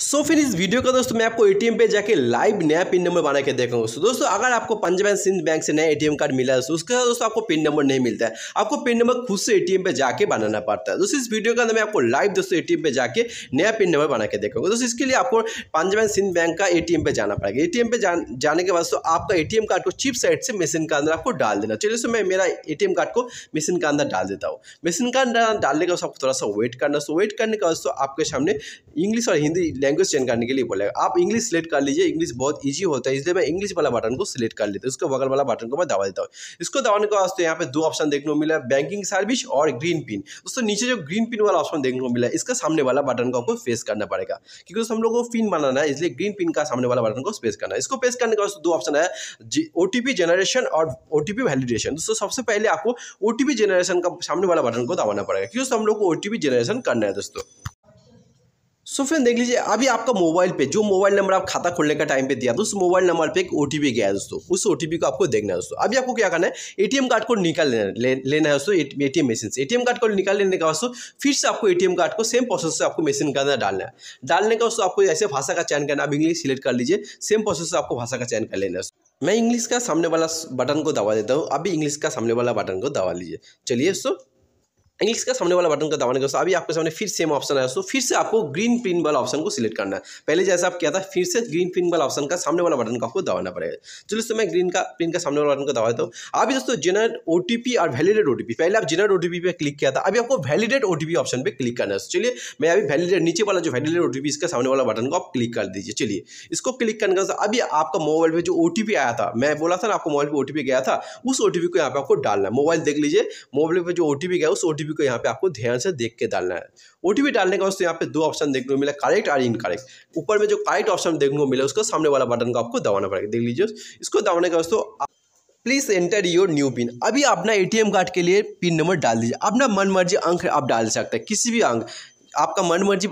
सो so, फिर इस video का दोस्तों मैं आपको एटीएम पे जाके लाइव नया पिन नंबर बना के देखा दोस्तों दोस्तों अगर आपको पंजाब एंड सिंध बैंक से नया एटीएम कार्ड मिला है तो उसके बाद दोस्तों आपको पिन नंबर नहीं मिलता है आपको पिन नंबर खुद से एटीएम पे जाके बनाना पड़ता है दोस्तों इस वीडियो के अंदर मैं आपको लाइव दोस्तों एटीएम पे जाके नया पिन नंबर बना के देखूंगा दोस्तों इसके लिए आपको पंजाब एंड सिंध बैंक का एटीएम पे जाना पड़ेगा एटीएम पे जाने के बाद आपका एटीएम कार्ड को चिप साइड से मशीन के अंदर आपको डाल देना चलिए दोस्तों मैं मेरा एटीएम कार्ड को मशीन के अंदर डाल देता हूँ मशीन के अंदर डालने के बाद आपको थोड़ा सा वेट करना सो वेट करने के बाद आपके सामने इंग्लिश और हिंदी लैंग्वेज चेंज करने के लिए बोलेगा आप इंग्लिश सेलेक्ट कर लीजिए इंग्लिश बहुत ईजी होता है इसलिए मैं इंग्लिश वाला बटन को सिलेक्ट कर लेता हूँ उसको बगल वाला बटन को मैं दबा देता हूँ इसको दबाने के वास्तव यहाँ पे दो ऑप्शन देखने को मिला बैंकिंग सर्विस और ग्रीन पिन दोस्तों नीचे जो ग्रीन पिन वाला ऑप्शन देखने को मिला इसका सामने वाला बटन को आपको फेस करना पड़ेगा क्योंकि हम लोग को पिन बनाना है इसलिए ग्रीन पिन का सामने वाला बटन को फेस करना है इसको फेस करने का दो ऑप्शन है ओ जनरेशन और ओ वैलिडेशन दोस्तों सबसे पहले आपको ओ जनरेशन का सामने वाला बटन को दबाना पड़ेगा क्योंकि हम लोग को ओ जनरेशन करना है दोस्तों सो फ्रेंड देख लीजिए अभी आपका मोबाइल पे जो मोबाइल नंबर आप खाता खोलने का टाइम पे दिया था तो उस मोबाइल नंबर पे एक ओ गया है दोस्तों उस ओ को आपको देखना है दोस्तों अभी आपको क्या करना है एटीएम कार्ड को निकाल लेना ले, लेना है दोस्तों एटीएम मशीन से एटीएम कार्ड को निकाल लेने का दोस्तों फिर से आपको एम कार्ड को सेम प्रोसेस से आपको मशीन के अंदर डालना है डालने का दोस्तों आपको ऐसे भाषा का चयन करना अब इंग्लिश सिलेक्ट कर लीजिए सेम प्रोसेस से आपको भाषा का चयन कर लेना है मैं इंग्लिश का सामने वाला बटन को दबा देता हूँ अभी इंग्लिश का सामने वाला बटन को दबा लीजिए चलिए दोस्तों इंग्लिश का सामने वाला बटन का दबाने के अभी आपके सामने फिर सेम ऑप्शन आया तो फिर से आपको ग्रीन पिन वाला ऑप्शन को सिलेक्ट करना है पहले जैसा आप किया था फिर से ग्रीन पिन वाला ऑप्शन का सामने वाला बटन का आपको दबाना पड़ेगा चलो दोस्तों मैं ग्रीन का पिन का सामने वाला बटन को दबा देता हूँ अभी दोस्तों जेनर ओ और वैलिडेट ओ पहले आप जेनर ओ पर क्लिक किया था अभी आपको वैलिडेट ओ ऑप्शन पर क्लिक करना है चलिए मैं अभी वैलिडेट नीचे वाला जो वैलिडेट ओ इसका सामने वाला बटन को आप क्लिक कर दीजिए चलिए इसको क्लिक करने का अभी आपका मोबाइल पर जो ओ आया था मैं बोला था ना आपको मोबाइल पर ओ गया था उस ओ को यहाँ पर आपको डालना है मोबाइल देख लीजिए मोबाइल पर जो ओ गया उस ओ को यहाँ पे आपको ध्यान से देख के डालना है ओ डालने का दोस्तों यहाँ पे दो ऑप्शन देखने को मिला करेक्ट और इनकरेक्ट ऊपर में जो करेक्ट ऑप्शन देखने को मिला उसको सामने वाला बटन को आपको दबाना पड़ेगा देख लीजिए इसको दबाने का दोस्तों please enter your new pin अभी अपना एटीएम कार्ड के लिए पिन नंबर डाल दीजिए अपना मन मर्जी अंक आप डाल सकते हैं किसी भी अंक आपका मन मर्जी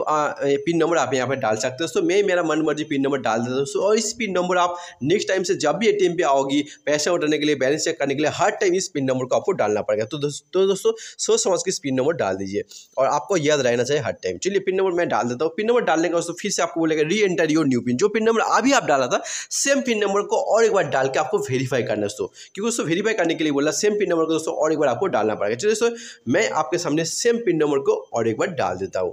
पिन नंबर आप यहाँ पर डाल सकते हो दोस्तों मैं मेरा मन मर्जी पिन नंबर डाल देता हूँ और इस पिन नंबर आप नेक्स्ट टाइम से जब भी ए पे आओगी पैसे उठाने के लिए बैलेंस चेक करने के लिए हर टाइम इस पिन नंबर को आपको डालना पड़ेगा तो दोस्तों तो दोस्तों सोच समझ के इस पिन नंबर डाल दीजिए और आपको याद रहना चाहिए हर टाइम चलिए पिन नंबर मैं डाल देता हूँ पिन नंबर डालने का दोस्तों फिर से आपको बोलेगा reenter your new pin जो पिन नंबर अभी आप डाला था सेम पिन नंबर को और एक बार डाल के आपको वेरीफाई करना दोस्तों क्योंकि दोस्तों वेरीफाई करने के लिए बोला सेम पिन नंबर को दोस्तों और एक बार आपको डालना पड़ेगा चलिए दोस्तों मैं आपके सामने सेम पिन नंबर को और एक बार डाल देता हूँ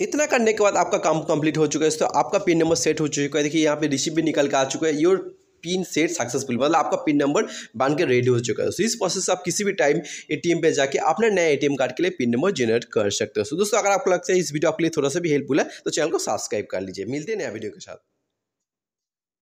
इतना करने के बाद आपका काम कंप्लीट हो चुका है तो आपका पिन नंबर सेट हो चुका है देखिए यहाँ पे रिसिप्ट भी निकल के आ चुका है योर पिन सेट सक्सेसफुल मतलब आपका पिन नंबर बांध के रेडी हो चुका है तो इस प्रोसेस से आप किसी भी टाइम एटीएम पे जाके अपने नए एटीएम कार्ड के लिए पिन नंबर जनरेट कर सकते हो तो दोस्तों अगर आपको लगता है इस वीडियो आपके लिए थोड़ा सा भी हेल्पफुल है तो चैनल को सब्सक्राइब कर लीजिए मिलते हैं नया वीडियो के साथ